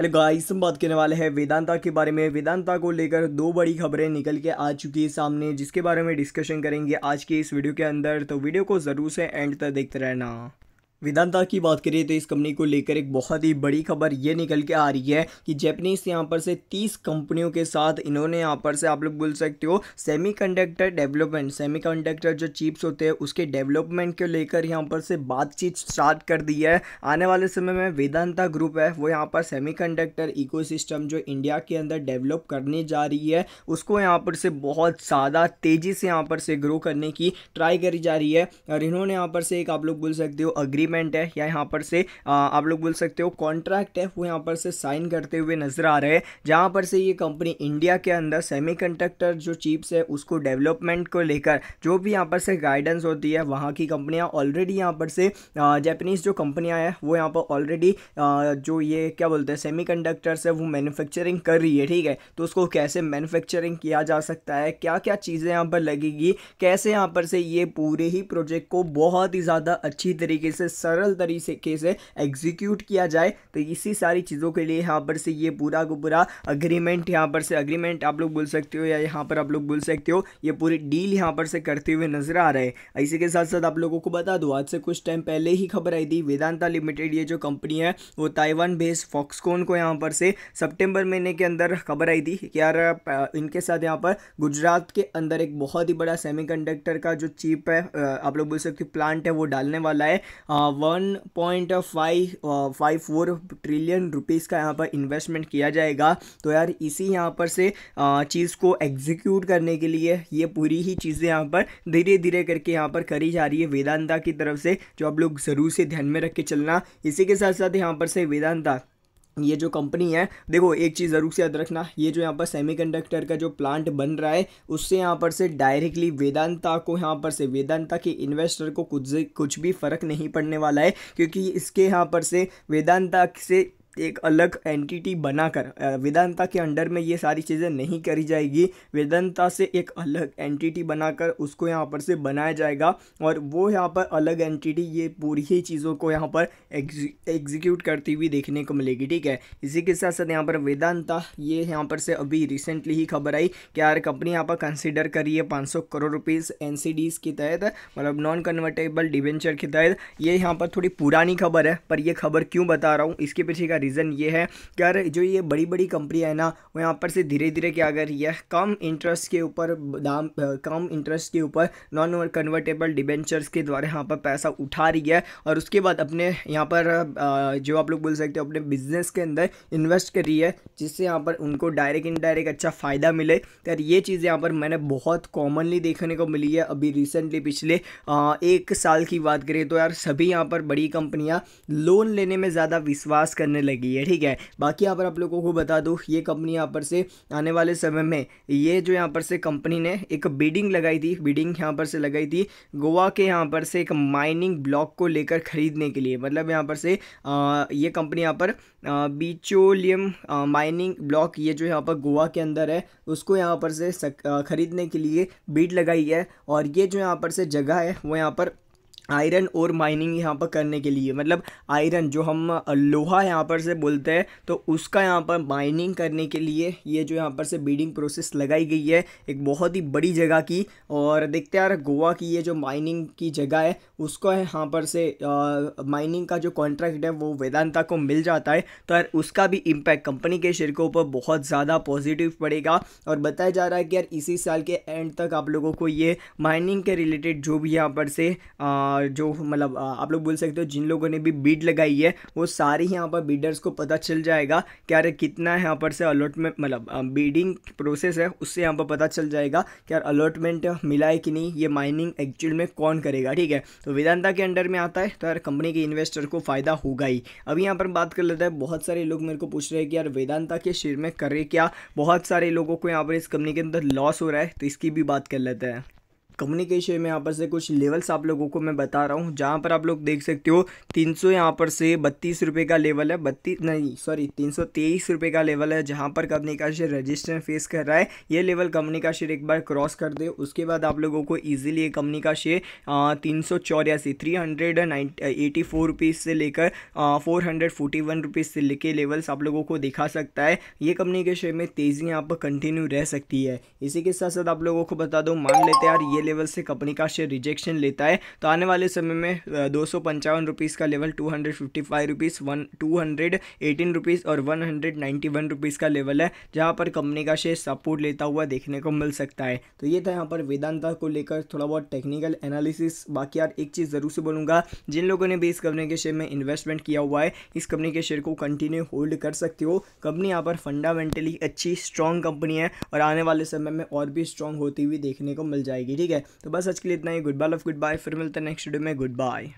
hello guys हम बात करने वाले हैं वेदांता के बारे में वेदांता को लेकर दो बड़ी खबरें निकल के आ चुकी है सामने जिसके बारे में डिस्कशन करेंगे आज के इस वीडियो के अंदर तो वीडियो को ज़रूर से एंड तक देखते रहना वेदांता की बात करें तो इस कंपनी को लेकर एक बहुत ही बड़ी खबर ये निकल के आ रही है कि जैपनीज यहाँ पर से 30 कंपनियों के साथ इन्होंने यहाँ पर से आप लोग बोल सकते हो सेमीकंडक्टर डेवलपमेंट सेमीकंडक्टर जो चिप्स होते हैं उसके डेवलपमेंट को लेकर यहाँ पर से बातचीत स्टार्ट कर दी है आने वाले समय में वेदांता ग्रुप है वो यहाँ पर सेमी कंडक्टर जो इंडिया के अंदर डेवलप करने जा रही है उसको यहाँ पर से बहुत ज़्यादा तेज़ी से यहाँ पर से ग्रो करने की ट्राई करी जा रही है और इन्होंने यहाँ पर से एक आप लोग बोल सकते हो अग्री एग्रीमेंट है या यहाँ पर से आप लोग बोल सकते हो कॉन्ट्रैक्ट है वो यहाँ पर से साइन करते हुए नजर आ रहे हैं जहाँ पर से ये कंपनी इंडिया के अंदर सेमीकंडक्टर जो चिप्स है उसको डेवलपमेंट को लेकर जो भी यहाँ पर से गाइडेंस होती है वहाँ की कंपनियाँ ऑलरेडी यहाँ पर से जैपनीज़ जो कंपनियाँ हैं वो यहाँ पर ऑलरेडी जो ये क्या बोलते हैं सेमी कंडक्टर्स है वो मैन्युफैक्चरिंग कर रही है ठीक है तो उसको कैसे मैन्युफैक्चरिंग किया जा सकता है क्या क्या चीज़ें यहाँ पर लगेगी कैसे यहाँ पर से ये पूरे ही प्रोजेक्ट को बहुत ही ज़्यादा अच्छी तरीके से सरल तरीके से एग्जीक्यूट किया जाए तो इसी सारी चीज़ों के लिए यहाँ पर से ये पूरा को पूरा अग्रीमेंट यहाँ पर से अग्रीमेंट आप लोग बोल सकते हो या यहाँ पर आप लोग बोल सकते हो ये पूरी डील यहाँ पर से करते हुए नजर आ रहे हैं इसी के साथ साथ आप लोगों को बता दो आज से कुछ टाइम पहले ही खबर आई थी वेदांता लिमिटेड ये जो कंपनी है वो ताइवान बेस्ड फॉक्सकॉन को यहाँ पर से सेप्टेम्बर महीने के अंदर खबर आई थी कि यार इनके साथ यहाँ पर गुजरात के अंदर एक बहुत ही बड़ा सेमी का जो चीप है आप लोग बोल सकते हो प्लांट है वो डालने वाला है one point five five four trillion rupees का यहाँ पर इन्वेस्टमेंट किया जाएगा तो यार इसी यहाँ पर से चीज़ को एग्जीक्यूट करने के लिए ये पूरी ही चीज़ें यहाँ पर धीरे धीरे करके यहाँ पर करी जा रही है वेदांता की तरफ से जो आप लोग ज़रूर से ध्यान में रख के चलना इसी के साथ साथ यहाँ पर से वेदांता ये जो कंपनी है देखो एक चीज़ ज़रूर से याद रखना ये जो यहाँ पर सेमीकंडक्टर का जो प्लांट बन रहा है उससे यहाँ पर से डायरेक्टली वेदांता को यहाँ पर से वेदांता के इन्वेस्टर को कुछ कुछ भी फ़र्क नहीं पड़ने वाला है क्योंकि इसके यहाँ पर से वेदांता से एक अलग एंटिटी बनाकर वेदांता के अंडर में ये सारी चीज़ें नहीं करी जाएगी वेदांता से एक अलग एंटिटी बनाकर उसको यहाँ पर से बनाया जाएगा और वो यहाँ पर अलग एंटिटी ये पूरी ही चीज़ों को यहाँ पर एग्जीक्यूट करती हुई देखने को मिलेगी ठीक है इसी के साथ साथ यहाँ पर वेदांता ये यहाँ पर से अभी रिसेंटली ही खबर आई कि यार कंपनी यहाँ पर कंसिडर करी है पाँच करोड़ रुपीज़ एन के तहत मतलब नॉन कन्वर्टेबल डिवेंचर के तहत ये यहाँ पर थोड़ी पुरानी खबर है पर यह खबर क्यों बता रहा हूँ इसके पीछे का रीज़न ये है कि यार जो ये बड़ी बड़ी कंपनियाँ हैं ना वो यहाँ पर से धीरे धीरे क्या कर रही है कम इंटरेस्ट के ऊपर दाम कम इंटरेस्ट के ऊपर नॉन कन्वर्टेबल डिबेंचर्स के द्वारा यहाँ पर पैसा उठा रही है और उसके बाद अपने यहाँ पर जो आप लोग बोल सकते हो अपने बिजनेस के अंदर इन्वेस्ट कर रही है जिससे यहाँ पर उनको डायरेक्ट इनडायरेक्ट अच्छा फ़ायदा मिले यार ये चीज़ यहाँ पर मैंने बहुत कॉमनली देखने को मिली है अभी रिसेंटली पिछले एक साल की बात करें तो यार सभी यहाँ पर बड़ी कंपनियाँ लोन लेने में ज़्यादा विश्वास करने लगी है ठीक है बाकी यहाँ पर आप लोगों को बता दूँ ये कंपनी यहाँ पर से आने वाले समय में ये जो यहाँ पर से कंपनी ने एक बीडिंग लगाई थी बीडिंग यहाँ पर से लगाई थी गोवा के यहाँ पर से एक माइनिंग ब्लॉक को लेकर खरीदने के लिए मतलब यहाँ पर से आ, ये कंपनी यहाँ पर बीचोलियम माइनिंग ब्लॉक ये जो यहाँ पर गोवा के अंदर है उसको यहाँ पर से सक, आ, खरीदने के लिए बीड लगाई है और ये जो यहाँ पर से जगह है वो यहाँ पर आयरन और माइनिंग यहाँ पर करने के लिए मतलब आयरन जो हम लोहा यहाँ पर से बोलते हैं तो उसका यहाँ पर माइनिंग करने के लिए ये जो यहाँ पर से बीडिंग प्रोसेस लगाई गई है एक बहुत ही बड़ी जगह की और देखते यार गोवा की ये जो माइनिंग की जगह है उसको यहाँ पर से माइनिंग का जो कॉन्ट्रैक्ट है वो वेदांता को मिल जाता है तो यार उसका भी इम्पैक्ट कंपनी के शेयर के ऊपर बहुत ज़्यादा पॉजिटिव पड़ेगा और बताया जा रहा है कि यार इसी साल के एंड तक आप लोगों को ये माइनिंग के रिलेटेड जो भी यहाँ पर से आ, जो मतलब आप लोग बोल सकते हो जिन लोगों ने भी बीड लगाई है वो सारे ही यहाँ पर बीडर्स को पता चल जाएगा कि यार कितना यहाँ पर से अलॉटमेंट मतलब बीडिंग प्रोसेस है उससे यहाँ पर पता चल जाएगा कि यार अलॉटमेंट मिला है कि नहीं ये माइनिंग एक्चुअल में कौन करेगा ठीक है तो वेदांता के अंडर में आता है तो यार कंपनी के इन्वेस्टर को फ़ायदा होगा ही अभी यहाँ पर बात कर लेते हैं बहुत सारे लोग मेरे को पूछ रहे हैं कि यार वेदांता के शेयर में करे क्या बहुत सारे लोगों को यहाँ पर इस कंपनी के अंदर लॉस हो रहा है तो इसकी भी बात कर लेते हैं कम्युनिकेशन में यहाँ पर से कुछ लेवल्स आप लोगों को मैं बता रहा हूँ जहाँ पर आप लोग देख सकते हो तीन सौ यहाँ पर से बत्तीस रुपये का लेवल है बत्तीस नहीं सॉरी तीन सौ तेईस रुपये का लेवल है जहाँ पर कंपनी का शेयर रजिस्ट्रेशन फेस कर रहा है ये लेवल कंपनी का शेयर एक बार क्रॉस कर दे उसके बाद आप लोगों को ईजिली ये कंपनी का शेयर तीन सौ चौरासी three hundred eighty four rupees से लेकर four hundred forty one rupees से लेके लेवल्स आप लोगों को दिखा सकता है ये कंपनी के शेयर में तेज़ी यहाँ पर कंटिन्यू रह सकती है इसी के साथ साथ आप लोगों को बता दो मान लेते हैं यार ये लेवल से कंपनी का शेयर रिजेक्शन लेता है तो आने वाले समय में दो सौ पंचावन रुपीज़ का level two hundred fifty five rupees one two hundred eighteen rupees और one hundred ninety one rupees का लेवल है जहाँ पर कंपनी का शेयर सपोर्ट लेता हुआ देखने को मिल सकता है तो ये था यहाँ पर वेदांता को लेकर थोड़ा बहुत टेक्निकल एनालिसिस बाकी यार एक चीज़ ज़रूर से बोलूँगा जिन लोगों ने भी इस कंपनी के शेयर में इन्वेस्टमेंट किया हुआ है इस कंपनी के शेयर को कंटिन्यू होल्ड कर सकते हो कंपनी यहाँ पर फंडामेंटली अच्छी स्ट्रॉन्ग कंपनी है और आने वाले समय में और भी स्ट्रॉन्ग होती हुई देखने को मिल जाएगी ठीक है है तो बस आज के लिए इतना ही goodbye love goodbye फिर मिलते हैं नेक्स्ट वीडियो में गुड बाय